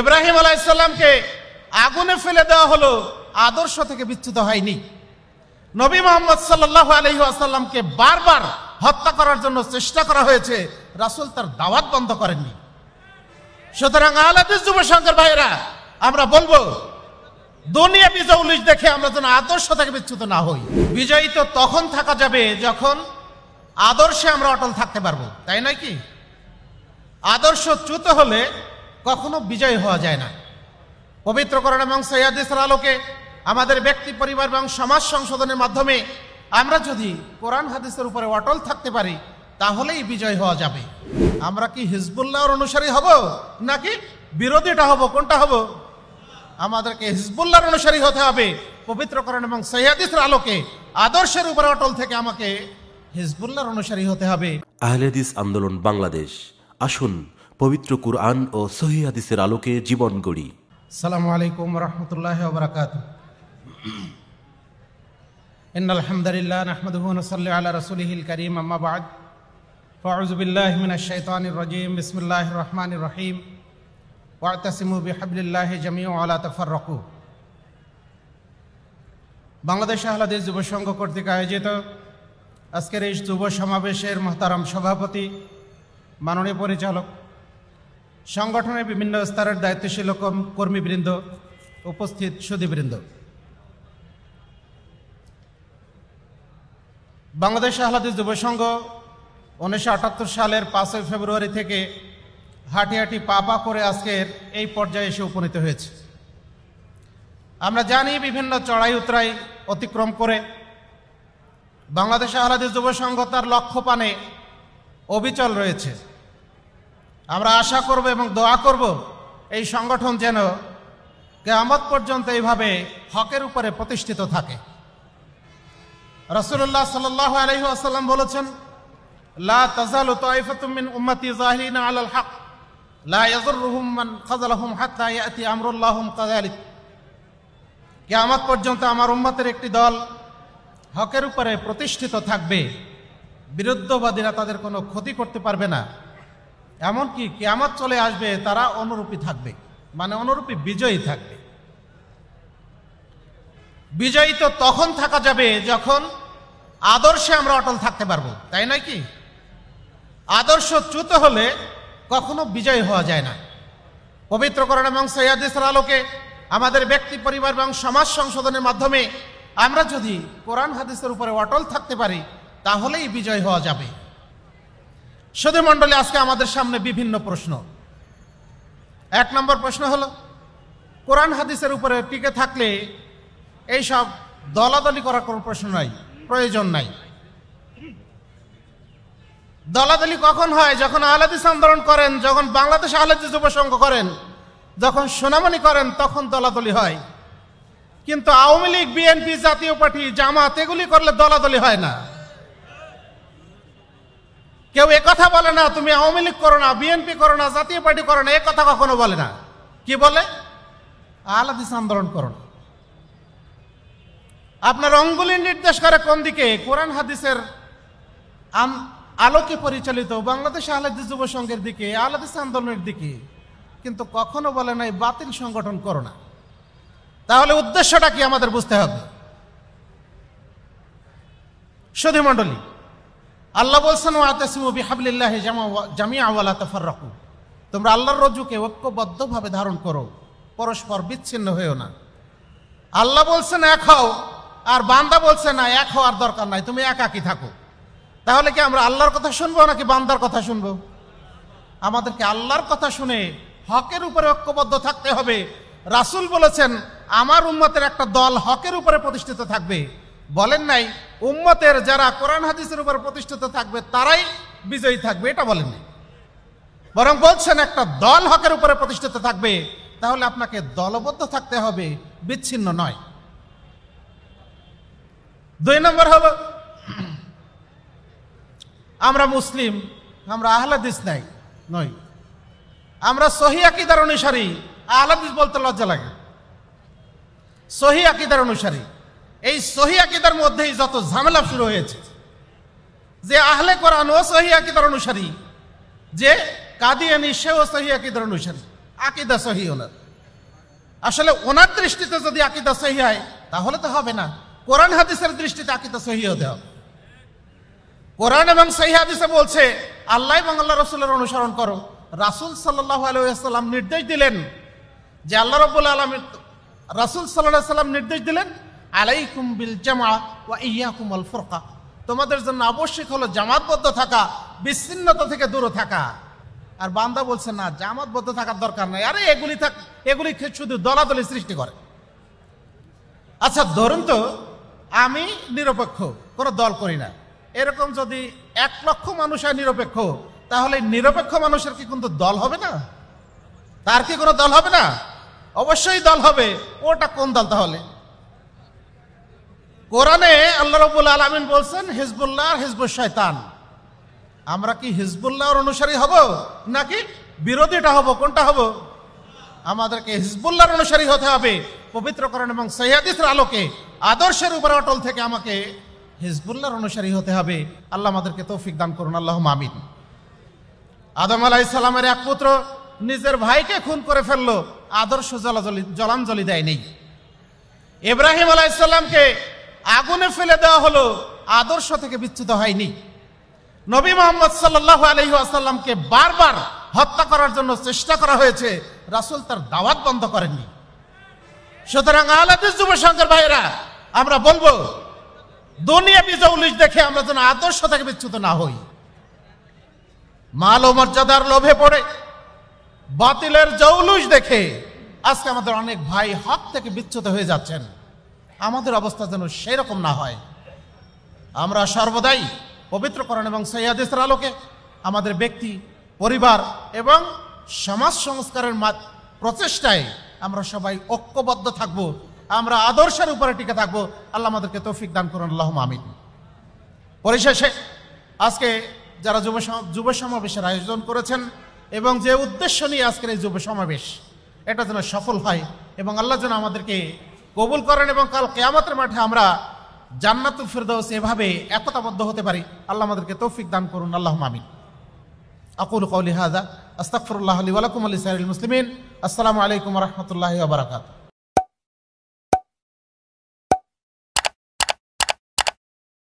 ইব্রাহিম আলাইসাল্লামকে আগুনে ফেলে দেওয়া হলো আদর্শ থেকে বিচ্যুত হয়নি নবী মোহাম্মদ সাল্লাহ আলহি আসাল্লামকে বারবার হত্যা করার জন্য চেষ্টা করা হয়েছে রাসুল তার দাওয়াত বন্ধ করেননি সুতরাং আলাদিস যুব সংঘের ভাইরা আমরা বলবো দুনিয়া উলিশ দেখে আমরা যেন আদর্শ থেকে বিচ্যুত না হই বিজয়ী তো তখন থাকা যাবে যখন আদর্শে আমরা অটল থাকতে পারবো তাই নয় কি আদর্শ চ্যুত হলে কখনো বিজয় হওয়া যায় না পবিত্রকরণ এবং সৈয়াদিসের আলোকে আমাদের ব্যক্তি পরিবার এবং সমাজ সংশোধনের মাধ্যমে আমরা যদি কোরআন হাদিসের উপরে অটল থাকতে পারি তাহলেই বিজয় হওয়া যাবে আমরা কি হিজবুল্লাহর অনুসারী হব নাকি বিরোধীটা হব কোনটা হব আমাদেরকে হিজবুল্লাহর অনুসারী হতে হবে পবিত্রকরণ এবং সৈয়াদিসের আলোকে আদর্শের উপরে অটল থেকে আমাকে হিজবুল্লাহর অনুসারী হতে হবে আহলেদিস আন্দোলন বাংলাদেশ আসুন পবিত্র কুরআন ও সহি হাদিসের আলোকে জীবন গড়ি সালামু আলাইকুম রহমতুল্লাহ বরাকাত ان الحمد لله نحمده ونصلي على رسوله الكريم اما بعد فاعوذ بالله من الشيطان الرجيم بسم الله الرحمن الرحيم واعتصموا بحبل الله جميعا ولا تفرقوا বাংলাদেশ আহলাদের যুব সংঘ কর্তৃক আয়োজিত আজকের এই যুব সমাবেশের মহতারাম সভাপতি মাননীয় পরিচালক সংগঠনের বিভিন্ন স্তরের দায়িত্বশীল কর্মীবৃন্দ উপস্থিত সুদীবৃন্দ বাংলাদেশ আহলাদি যুব সংঘ উনিশশো সালের পাঁচই ফেব্রুয়ারি থেকে হাঁটি হাঁটি পা পা করে আজকের এই পর্যায়ে এসে উপনীত হয়েছে আমরা জানি বিভিন্ন চড়াই উতরাই অতিক্রম করে বাংলাদেশ আহলাদি যুব সংঘ তার লক্ষ্য পানে অবিচল রয়েছে আমরা আশা করব এবং দোয়া করব এই সংগঠন যেন কেয়ামত পর্যন্ত এইভাবে হকের উপরে প্রতিষ্ঠিত থাকে রসুল্লাহ সাল আলহি আসাল্লাম বলেছেন লা তাজালু তাইফাতুমিন উম্মতি জাহিরিনা আলাল হক লা ইয়াজুরুহুম মান খাযালাহুম হাত্তা ইয়াতি আমরুল্লাহুম কাযালিক কিয়ামত পর্যন্ত আমার উম্মতের একটি দল হকের উপরে প্রতিষ্ঠিত থাকবে বিরুদ্ধবাদীরা তাদের কোনো ক্ষতি করতে পারবে না এমনকি কেয়ামত চলে আসবে তারা অনুরূপী থাকবে মানে অনুরূপী বিজয়ী থাকবে বিজয়ী তো তখন থাকা যাবে যখন আদর্শে আমরা অটল থাকতে পারবো তাই নয় কি আদর্শ চ্যুত হলে কখনো বিজয় হওয়া যায় না পবিত্রকরণ এবং সৈয়াদিসের আলোকে আমাদের ব্যক্তি পরিবার এবং সমাজ সংশোধনের মাধ্যমে আমরা যদি কোরআন হাদিসের উপরে অটল থাকতে পারি তাহলেই বিজয় হওয়া যাবে সদী মণ্ডলী আজকে আমাদের সামনে বিভিন্ন প্রশ্ন এক নম্বর প্রশ্ন হল কোরআন হাদিসের উপরে টিকে থাকলে এই সব দলাদলি করার কোনো প্রশ্ন নাই প্রয়োজন নাই দলাদলি কখন হয় যখন আহলাদিস আন্দোলন করেন যখন বাংলাদেশ আহলাদিস যুবসংঘ করেন যখন সোনামণি করেন তখন দলাদলি হয় কিন্তু আওয়ামী লীগ বিএনপি জাতীয় পার্টি জামাত এগুলি করলে দলাদলি হয় না কেউ কথা বলে না তুমি আওয়ামী লীগ করো না বিএনপি করো না জাতীয় পার্টি করো না এ কথা কখনো বলে না কি বলে আলাদিস আন্দোলন করো না আপনার অঙ্গুলি নির্দেশ করে কোন দিকে কোরআন হাদিসের আলোকে পরিচালিত বাংলাদেশ আলাদি যুব সংঘের দিকে আহলাদিস আন্দোলনের দিকে কিন্তু কখনো বলে নাই বাতিল সংগঠন করো না তাহলে উদ্দেশ্যটা কি আমাদের বুঝতে হবে সুধী আল্লাহ বলছেন তোমরা আল্লাহর রজ্জুকে ঐক্যবদ্ধভাবে ধারণ করো পরস্পর বিচ্ছিন্ন হয়েও না আল্লাহ বলছেন এক হও আর বান্দা বলছে না এক হওয়ার দরকার নাই তুমি একাকি থাকো তাহলে কি আমরা আল্লাহর কথা শুনবো নাকি বান্দার কথা শুনবো আমাদেরকে আল্লাহর কথা শুনে হকের উপরে ঐক্যবদ্ধ থাকতে হবে রাসুল বলেছেন আমার উন্মতের একটা দল হকের উপরে প্রতিষ্ঠিত থাকবে বলেন নাই উম্মতের যারা কোরআন হাদিসের উপর প্রতিষ্ঠিত থাকবে তারাই বিজয়ী থাকবে এটা বলেনি বরং বলছেন একটা দল হকের উপরে প্রতিষ্ঠিত থাকবে তাহলে আপনাকে দলবদ্ধ থাকতে হবে বিচ্ছিন্ন নয় দুই নম্বর হলো আমরা মুসলিম আমরা আহলাদিস নাই নই আমরা সহি আকিদার অনুসারী আহলাদিস বলতে লজ্জা লাগে সহি আকিদার অনুসারী এই সহি আকিদার মধ্যেই যত ঝামেলা শুরু হয়েছে যে আহলে কোরআন ও সহি আকিদার অনুসারী যে কাদিয়ানি সেও সহি আকিদার অনুসারী আকিদা সহি ওনার আসলে ওনার দৃষ্টিতে যদি আকিদা সহি হয় তাহলে তো হবে না কোরআন হাদিসের দৃষ্টিতে আকিদা সহি হতে হবে কোরআন এবং সহি হাদিসে বলছে আল্লাহ এবং আল্লাহ রসুলের অনুসরণ করো রাসুল সাল্লাহ আলহাম নির্দেশ দিলেন যে আল্লাহ রবুল আলম রাসুল সাল্লাহ সাল্লাম নির্দেশ দিলেন আলাইকুম বিল জামা ওয়া ইয়াকুম আল ফুরকা তোমাদের জন্য আবশ্যক হলো জামাতবদ্ধ থাকা বিচ্ছিন্নতা থেকে দূরে থাকা আর বান্দা বলছে না জামাতবদ্ধ থাকার দরকার নাই আরে এগুলি থাক এগুলি শুধু দলাদলি সৃষ্টি করে আচ্ছা ধরুন তো আমি নিরপেক্ষ কোনো দল করি না এরকম যদি এক লক্ষ মানুষ হয় নিরপেক্ষ তাহলে নিরপেক্ষ মানুষের কি কিন্তু দল হবে না তার কি কোনো দল হবে না অবশ্যই দল হবে ওটা কোন দল তাহলে কোরআনে আল্লাহ রবুল আলমিন বলছেন হিজবুল্লাহ হিজবুল শৈতান আমরা কি হিজবুল্লাহর অনুসারী হব নাকি বিরোধীটা হব কোনটা হব আমাদেরকে হিজবুল্লাহর অনুসারী হতে হবে পবিত্রকরণ এবং সৈয়াদিসের আলোকে আদর্শের উপর অটল থেকে আমাকে হিজবুল্লাহর অনুসারী হতে হবে আল্লাহ আমাদেরকে তৌফিক দান করুন আল্লাহ মামিন আদম ইসলামের এক পুত্র নিজের ভাইকে খুন করে ফেললো আদর্শ জলাজলি জলাঞ্জলি দেয়নি ইব্রাহিম আলাইসাল্লামকে আগুনে ফেলে দেওয়া হলো আদর্শ থেকে বিচ্যুত হয়নি নবী মোহাম্মদ সাল্লাহ আলহি আসাল্লামকে বারবার হত্যা করার জন্য চেষ্টা করা হয়েছে রাসুল তার দাওয়াত বন্ধ করেননি সুতরাং আলাদিস যুব সংঘের ভাইরা আমরা বলবো দুনিয়া বিজৌলিশ দেখে আমরা যেন আদর্শ থেকে বিচ্যুত না হই মাল ও মর্যাদার লোভে পড়ে বাতিলের জৌলুস দেখে আজকে আমাদের অনেক ভাই হক থেকে বিচ্যুত হয়ে যাচ্ছেন আমাদের অবস্থা যেন সেই রকম না হয় আমরা সর্বদাই পবিত্রকরণ এবং সৈয়াদেশের আলোকে আমাদের ব্যক্তি পরিবার এবং সমাজ সংস্কারের প্রচেষ্টায় আমরা সবাই ঐক্যবদ্ধ থাকব আমরা আদর্শের উপরে টিকে থাকবো আল্লাহ আমাদেরকে তৌফিক দান করুন আল্লাহ আমিন পরিশেষে আজকে যারা যুব যুব সমাবেশের আয়োজন করেছেন এবং যে উদ্দেশ্য নিয়ে আজকের এই যুব সমাবেশ এটা যেন সফল হয় এবং আল্লাহ যেন আমাদেরকে কবুল করেন এবং কাল কেয়ামতের মাঠে আমরা জান্নাতুল ফিরদৌস এভাবে একতাবদ্ধ হতে পারি আল্লাহ আমাদেরকে তৌফিক দান করুন আল্লাহ মামিন আকুল কৌলি হাজা আস্তাকফরুল্লাহ আলী ওয়ালাকুম আলী সাহিল মুসলিমিন আসসালামু আলাইকুম রহমতুল্লাহ বারাকাতু